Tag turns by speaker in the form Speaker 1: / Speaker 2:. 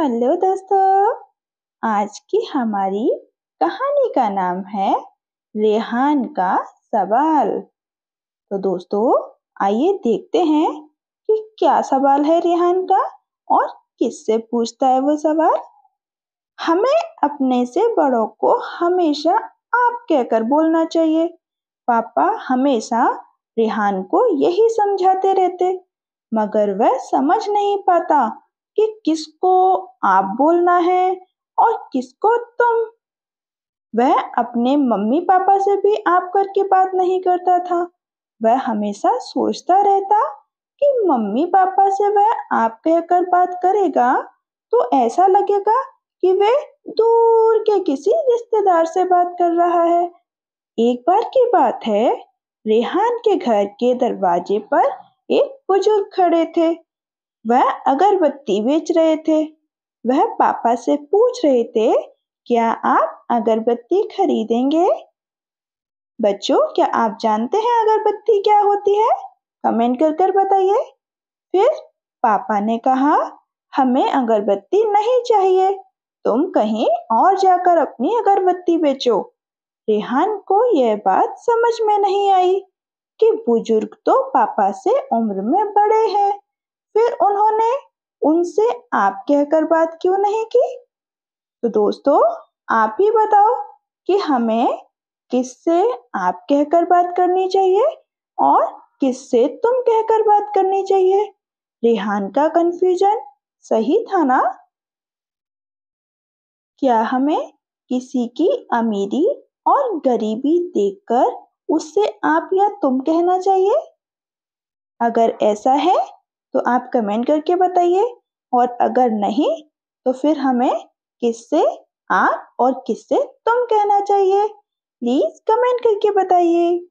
Speaker 1: hello दोस्तों आज की हमारी कहानी का नाम है रेहान का सवाल तो दोस्तों आइए देखते हैं कि क्या सवाल है रेहान का और किससे पूछता है वो सवाल हमें अपने से बड़ों को हमेशा आप कहकर बोलना चाहिए पापा हमेशा रेहान को यही समझाते रहते मगर वह समझ नहीं पाता कि किसको आप बोलना है और किसको तुम वह अपने मम्मी पापा से भी आप करके बात नहीं करता था वह हमेशा सोचता रहता कि मम्मी पापा से वह आप कहकर बात करेगा तो ऐसा लगेगा कि वे दूर के किसी रिश्तेदार से बात कर रहा है एक बार की बात है रेहान के घर के दरवाजे पर एक बुजुर्ग खड़े थे वह अगरबत्ती बेच रहे थे वह पापा से पूछ रहे थे क्या आप अगरबत्ती खरीदेंगे बच्चों क्या आप जानते हैं अगरबत्ती क्या होती है कमेंट कर कर बताइए फिर पापा ने कहा हमें अगरबत्ती नहीं चाहिए तुम कहीं और जाकर अपनी अगरबत्ती बेचो रेहान को यह बात समझ में नहीं आई कि बुजुर्ग तो पापा से उम्र में बड़े हैं फिर उन्होंने उनसे आप कहकर बात क्यों नहीं की तो दोस्तों आप ही बताओ कि हमें किससे आप कहकर बात करनी चाहिए और किससे तुम कहकर बात करनी चाहिए रिहान का कंफ्यूजन सही था ना क्या हमें किसी की अमीरी और गरीबी देखकर उससे आप या तुम कहना चाहिए अगर ऐसा है तो आप कमेंट करके बताइए और अगर नहीं तो फिर हमें किससे आप और किससे तुम कहना चाहिए प्लीज़ कमेंट करके बताइए